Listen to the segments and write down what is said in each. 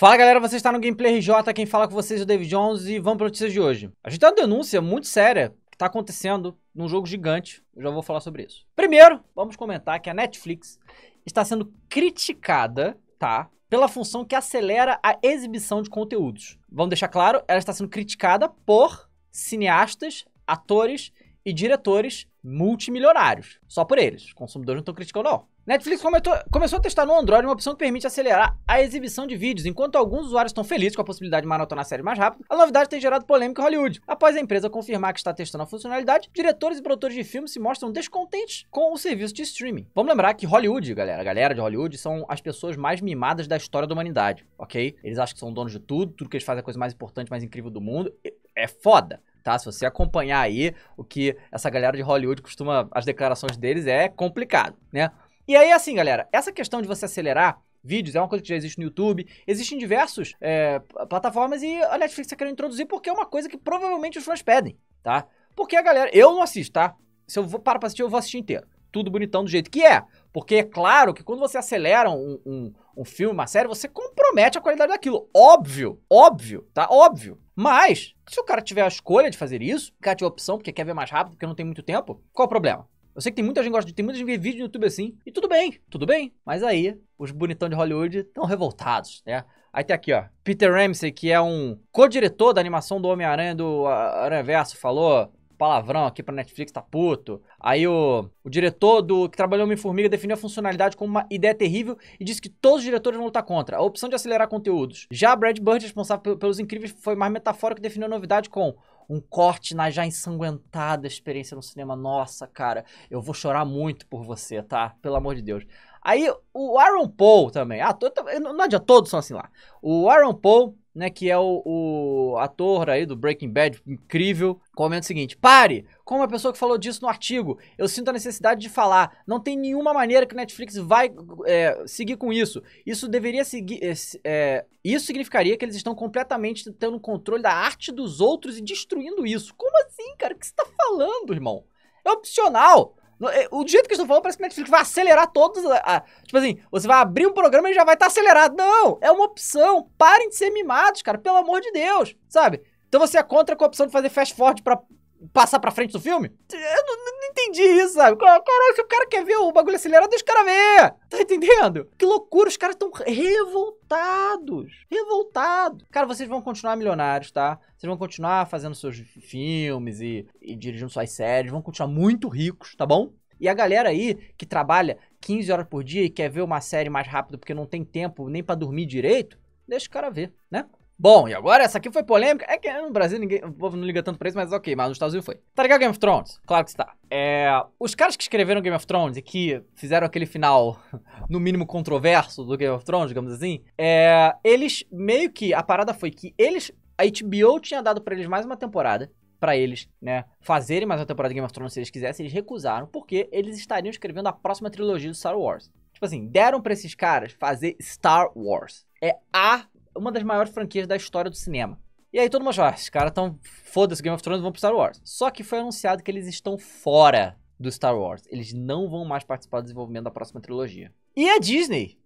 Fala galera, você está no Gameplay RJ, quem fala com vocês é o David Jones e vamos para notícias de hoje. A gente tem uma denúncia muito séria que está acontecendo num jogo gigante, eu já vou falar sobre isso. Primeiro, vamos comentar que a Netflix está sendo criticada, tá? Pela função que acelera a exibição de conteúdos. Vamos deixar claro, ela está sendo criticada por cineastas, atores e diretores multimilionários. Só por eles, consumidores não estão criticando não. Netflix começou, começou a testar no Android uma opção que permite acelerar a exibição de vídeos. Enquanto alguns usuários estão felizes com a possibilidade de maratonar a série mais rápido, a novidade tem gerado polêmica em Hollywood. Após a empresa confirmar que está testando a funcionalidade, diretores e produtores de filmes se mostram descontentes com o serviço de streaming. Vamos lembrar que Hollywood, galera, a galera de Hollywood são as pessoas mais mimadas da história da humanidade, ok? Eles acham que são donos de tudo, tudo que eles fazem é a coisa mais importante, mais incrível do mundo. É foda tá? Se você acompanhar aí o que essa galera de Hollywood costuma, as declarações deles é complicado, né? E aí, assim, galera, essa questão de você acelerar vídeos é uma coisa que já existe no YouTube, existem diversas é, plataformas e a Netflix está querendo introduzir porque é uma coisa que provavelmente os fãs pedem, tá? Porque a galera, eu não assisto, tá? Se eu paro pra assistir, eu vou assistir inteiro. Tudo bonitão do jeito que é. Porque é claro que quando você acelera um, um, um filme, uma série, você compromete a qualidade daquilo. Óbvio, óbvio, tá? Óbvio. Mas, se o cara tiver a escolha de fazer isso, o cara tiver a opção porque quer ver mais rápido, porque não tem muito tempo, qual o problema? Eu sei que tem muita gente que gosta, tem muita gente que vê vídeo no YouTube assim, e tudo bem, tudo bem. Mas aí, os bonitão de Hollywood estão revoltados, né? Aí tem aqui, ó, Peter Ramsey, que é um co-diretor da animação do Homem-Aranha do Aranverso, falou palavrão aqui pra Netflix, tá puto. Aí o, o diretor do que trabalhou Homem-Formiga definiu a funcionalidade como uma ideia terrível e disse que todos os diretores vão lutar contra. A opção de acelerar conteúdos. Já Brad Bird, responsável pelos incríveis, foi mais metafórico e definiu a novidade com um corte na já ensanguentada experiência no cinema. Nossa, cara, eu vou chorar muito por você, tá? Pelo amor de Deus. Aí o Aaron Paul também. Ah, não adianta, todos são assim lá. O Aaron Paul né, que é o, o, ator aí do Breaking Bad, incrível, comenta o seguinte: pare! Como a pessoa que falou disso no artigo, eu sinto a necessidade de falar. Não tem nenhuma maneira que o Netflix vai é, seguir com isso. Isso deveria seguir. É, é, isso significaria que eles estão completamente tendo controle da arte dos outros e destruindo isso. Como assim, cara? O que você tá falando, irmão? É opcional! É, o jeito que eles estão falando parece que Netflix vai acelerar todos. A, a, tipo assim, você vai abrir um programa e já vai estar tá acelerado. Não, é uma opção. Parem de ser mimados, cara, pelo amor de Deus, sabe? Então você é contra a opção de fazer fast forward para passar pra frente do filme? Eu não, não entendi isso, sabe? Caralho, se o cara quer ver o bagulho acelerado, deixa o cara ver! Tá entendendo? Que loucura, os caras estão revoltados! Revoltados! Cara, vocês vão continuar milionários, tá? Vocês vão continuar fazendo seus filmes e, e dirigindo suas séries, vão continuar muito ricos, tá bom? E a galera aí que trabalha 15 horas por dia e quer ver uma série mais rápido porque não tem tempo nem para dormir direito, deixa o cara ver, né? Bom, e agora essa aqui foi polêmica. É que no Brasil ninguém, o povo não liga tanto pra isso, mas ok, mas nos Estados Unidos foi. Tá ligado Game of Thrones? Claro que está. É, os caras que escreveram Game of Thrones e que fizeram aquele final, no mínimo controverso do Game of Thrones, digamos assim, é, eles meio que. A parada foi que eles. A HBO tinha dado para eles mais uma temporada para eles, né, fazerem mais uma temporada de Game of Thrones se eles quisessem, eles recusaram, porque eles estariam escrevendo a próxima trilogia do Star Wars. Tipo assim, deram para esses caras fazer Star Wars. É a uma das maiores franquias da história do cinema. E aí todo mundo já, os ah, caras tão foda-se Game of Thrones, vão pro Star Wars. Só que foi anunciado que eles estão fora do Star Wars. Eles não vão mais participar do desenvolvimento da próxima trilogia. E a Disney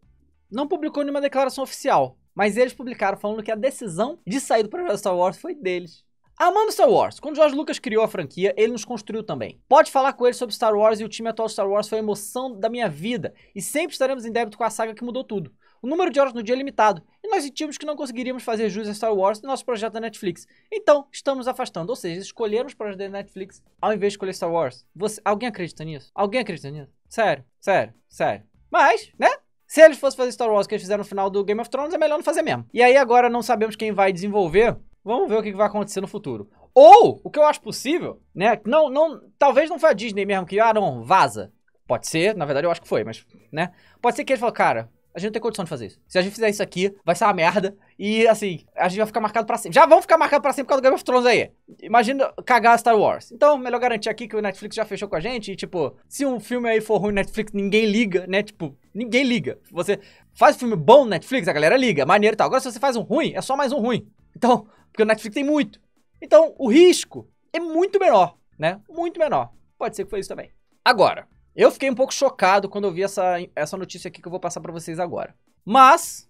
não publicou nenhuma declaração oficial, mas eles publicaram falando que a decisão de sair do projeto Star Wars foi deles. Amando Star Wars, quando George Lucas criou a franquia, ele nos construiu também. Pode falar com ele sobre Star Wars e o time atual de Star Wars foi a emoção da minha vida, e sempre estaremos em débito com a saga que mudou tudo. O número de horas no dia é limitado, e nós sentimos que não conseguiríamos fazer jus a Star Wars no nosso projeto da Netflix. Então, estamos afastando, ou seja, escolhemos o projeto da Netflix ao invés de escolher Star Wars. Você, alguém acredita nisso? Alguém acredita nisso? Sério, sério, sério. Mas, né? Se eles fossem fazer Star Wars que eles fizeram no final do Game of Thrones, é melhor não fazer mesmo. E aí agora não sabemos quem vai desenvolver. Vamos ver o que vai acontecer no futuro. Ou, o que eu acho possível, né? Não, não, talvez não foi a Disney mesmo que, ah, não, vaza. Pode ser, na verdade eu acho que foi, mas, né? Pode ser que ele falou, cara, a gente não tem condição de fazer isso. Se a gente fizer isso aqui, vai ser uma merda. E assim, a gente vai ficar marcado pra sempre. Já vão ficar marcados pra sempre por causa do Game of Thrones aí. Imagina cagar Star Wars. Então, melhor garantir aqui que o Netflix já fechou com a gente. E, tipo, se um filme aí for ruim, Netflix, ninguém liga, né? Tipo, ninguém liga. Você faz um filme bom Netflix, a galera liga, maneiro e tal. Agora, se você faz um ruim, é só mais um ruim. Então, porque o Netflix tem muito. Então, o risco é muito menor, né? Muito menor. Pode ser que foi isso também. Agora, eu fiquei um pouco chocado quando eu vi essa, essa notícia aqui que eu vou passar para vocês agora. Mas,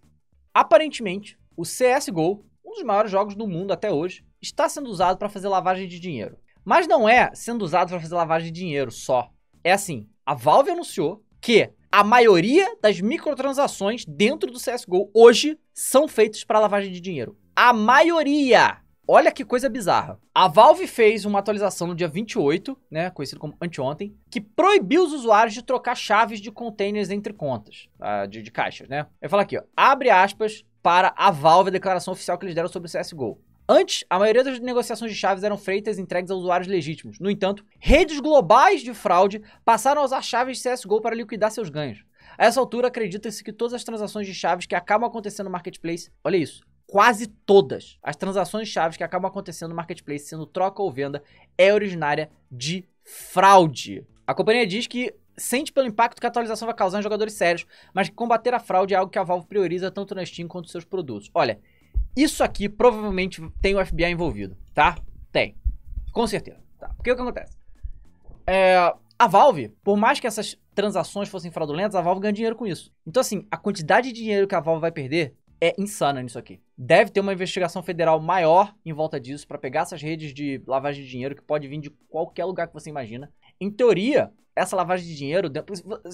aparentemente, o CSGO, um dos maiores jogos do mundo até hoje, está sendo usado para fazer lavagem de dinheiro. Mas não é sendo usado para fazer lavagem de dinheiro só. É assim, a Valve anunciou que a maioria das microtransações dentro do CSGO hoje são feitas para lavagem de dinheiro. A maioria! Olha que coisa bizarra. A Valve fez uma atualização no dia 28, né, conhecido como anteontem, que proibiu os usuários de trocar chaves de containers entre contas, ah, de, de caixas, né? Eu falo aqui, ó, abre aspas para a Valve, a declaração oficial que eles deram sobre o CSGO. Antes, a maioria das negociações de chaves eram feitas e entregues a usuários legítimos. No entanto, redes globais de fraude passaram a usar chaves de CSGO para liquidar seus ganhos. A essa altura, acredita-se que todas as transações de chaves que acabam acontecendo no marketplace, olha isso, quase todas as transações chaves que acabam acontecendo no marketplace, sendo troca ou venda, é originária de fraude. A companhia diz que sente pelo impacto que a atualização vai causar em jogadores sérios, mas que combater a fraude é algo que a Valve prioriza tanto na Steam quanto seus produtos. Olha, isso aqui provavelmente tem o FBI envolvido, tá? Tem. Com certeza. Tá. Porque o que acontece? É, a Valve, por mais que essas transações fossem fraudulentas, a Valve ganha dinheiro com isso. Então, assim, a quantidade de dinheiro que a Valve vai perder é insana nisso aqui. Deve ter uma investigação federal maior em volta disso para pegar essas redes de lavagem de dinheiro que pode vir de qualquer lugar que você imagina. Em teoria, essa lavagem de dinheiro,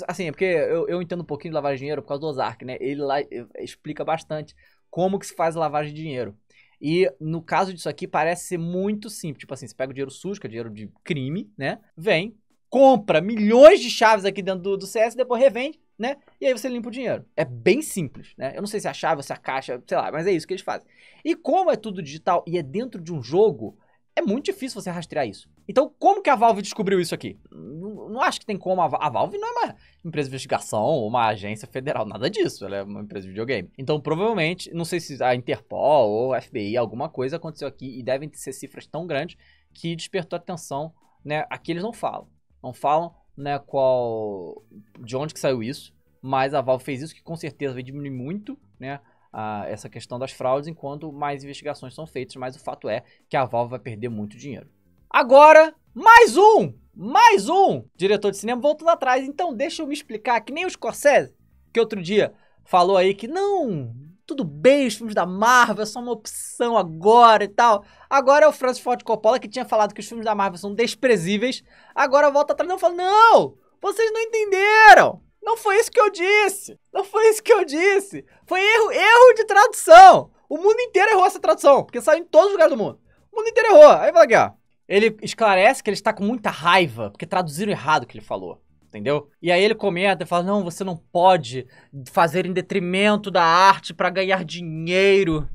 assim, é porque eu, eu entendo um pouquinho de lavagem de dinheiro por causa do Ozark, né? Ele lá eh, explica bastante como que se faz a lavagem de dinheiro. E no caso disso aqui, parece ser muito simples. Tipo assim, você pega o dinheiro sujo, que é dinheiro de crime, né? Vem, compra milhões de chaves aqui dentro do, do CS, depois revende né? E aí você limpa o dinheiro. É bem simples, né? Eu não sei se é a chave, se é a caixa, sei lá, mas é isso que eles fazem. E como é tudo digital e é dentro de um jogo, é muito difícil você rastrear isso. Então, como que a Valve descobriu isso aqui? Não, não acho que tem como. A, a, Valve não é uma empresa de investigação ou uma agência federal, nada disso. Ela é uma empresa de videogame. Então, provavelmente, não sei se a Interpol ou a FBI, alguma coisa aconteceu aqui e devem ser cifras tão grandes que despertou atenção, né? Aqui eles não falam. Não falam né, qual de onde que saiu isso, mas a Valve fez isso que com certeza vai diminuir muito, né, a, essa questão das fraudes enquanto mais investigações são feitas, mas o fato é que a Valve vai perder muito dinheiro. Agora, mais um, mais um diretor de cinema voltando atrás, então deixa eu me explicar que nem o Scorsese que outro dia falou aí que não, tudo bem, os filmes da Marvel, é são uma opção agora e tal. Agora é o Francis Ford Coppola que tinha falado que os filmes da Marvel são desprezíveis. Agora volta atrás e não fala: Não! Vocês não entenderam! Não foi isso que eu disse! Não foi isso que eu disse! Foi erro, erro de tradução! O mundo inteiro errou essa tradução, porque saiu em todos os lugares do mundo. O mundo inteiro errou. Aí fala aqui, ó. Ele esclarece que ele está com muita raiva, porque traduziram errado o que ele falou entendeu? E aí ele comenta e fala: não, você não pode fazer em detrimento da arte para ganhar dinheiro.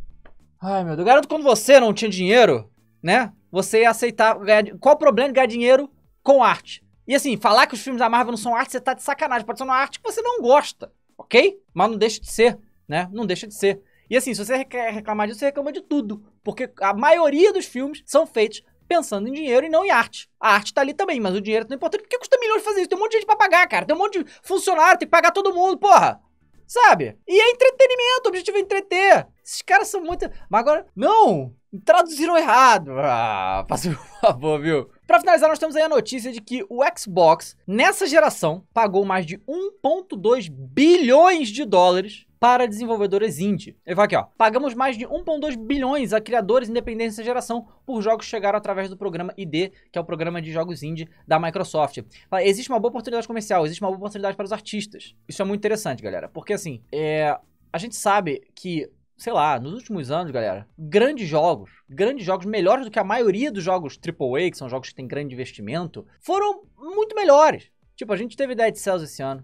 Ai, meu Deus. Garanto quando você não tinha dinheiro, né? Você ia aceitar. Ganhar... Qual o problema de ganhar dinheiro com arte? E assim, falar que os filmes da Marvel não são arte, você tá de sacanagem. Pode ser uma arte que você não gosta, ok? Mas não deixa de ser, né? Não deixa de ser. E assim, se você quer reclamar disso, você reclama de tudo. Porque a maioria dos filmes são feitos pensando em dinheiro e não em arte. A arte tá ali também, mas o dinheiro é tão importante. que custa milhões fazer isso? Tem um monte de gente pra pagar, cara. Tem um monte de funcionário, tem que pagar todo mundo, porra. Sabe? E é entretenimento, o objetivo é entreter. Esses caras são muito. Mas agora. Não! Traduziram errado. Ah, faça por favor, viu? Pra finalizar, nós temos aí a notícia de que o Xbox, nessa geração, pagou mais de 1,2 bilhões de dólares para desenvolvedores indie. Ele fala aqui, ó. Pagamos mais de 1,2 bilhões a criadores independentes dessa geração por jogos que chegaram através do programa ID, que é o programa de jogos indie da Microsoft. Fala, existe uma boa oportunidade comercial, existe uma boa oportunidade para os artistas. Isso é muito interessante, galera. Porque assim, é... a gente sabe que sei lá, nos últimos anos, galera, grandes jogos, grandes jogos melhores do que a maioria dos jogos AAA, que são jogos que têm grande investimento, foram muito melhores. Tipo, a gente teve Dead Cells esse ano,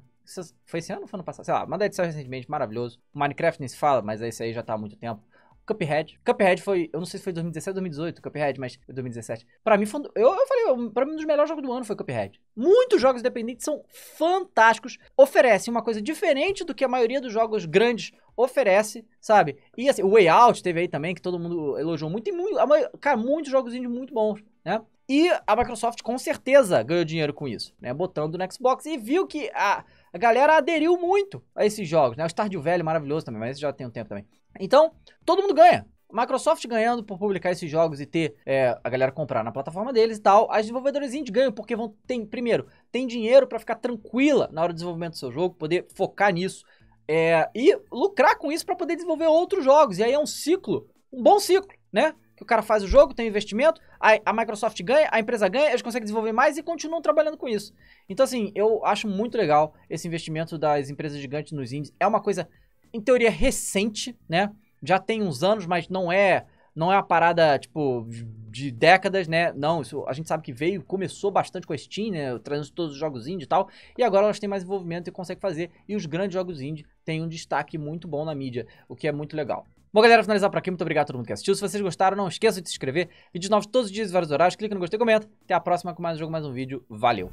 foi esse ano ou foi ano passado? Sei lá, mandei edição recentemente, maravilhoso. Minecraft nem se fala, mas esse aí já tá há muito tempo. Cuphead. Cuphead foi, eu não sei se foi 2017 ou 2018, Cuphead, mas 2017. Para mim foi, eu, eu falei, para mim um dos melhores jogos do ano foi Cuphead. Muitos jogos independentes são fantásticos, oferecem uma coisa diferente do que a maioria dos jogos grandes oferece, sabe? E assim, o Way Out teve aí também que todo mundo elogiou muito e muito, cara, muitos jogos indie muito bons, né? E a Microsoft com certeza ganhou dinheiro com isso, né? Botando no Xbox e viu que a a galera aderiu muito a esses jogos, né? O Stardew Valley é maravilhoso também, mas esse já tem um tempo também. Então, todo mundo ganha. Microsoft ganhando por publicar esses jogos e ter é, a galera comprar na plataforma deles e tal. As desenvolvedoras indie ganham porque vão tem primeiro tem dinheiro para ficar tranquila na hora do desenvolvimento do seu jogo, poder focar nisso é, e lucrar com isso para poder desenvolver outros jogos. E aí é um ciclo, um bom ciclo, né? que o cara faz o jogo, tem um investimento, a, a Microsoft ganha, a empresa ganha, eles conseguem desenvolver mais e continuam trabalhando com isso. Então, assim, eu acho muito legal esse investimento das empresas gigantes nos indies. É uma coisa, em teoria, recente, né? Já tem uns anos, mas não é não é uma parada, tipo, de décadas, né? Não, isso, a gente sabe que veio, começou bastante com a Steam, né? Trazendo todos os jogos indie e tal. E agora elas têm mais envolvimento e conseguem fazer. E os grandes jogos indie têm um destaque muito bom na mídia, o que é muito legal. Bom, galera, finalizar por aqui. Muito obrigado a todo mundo que assistiu. Se vocês gostaram, não esqueçam de se inscrever. Vídeos novos todos os dias, vários horários. Clica no gostei, comenta. Até a próxima com mais um jogo, mais um vídeo. Valeu!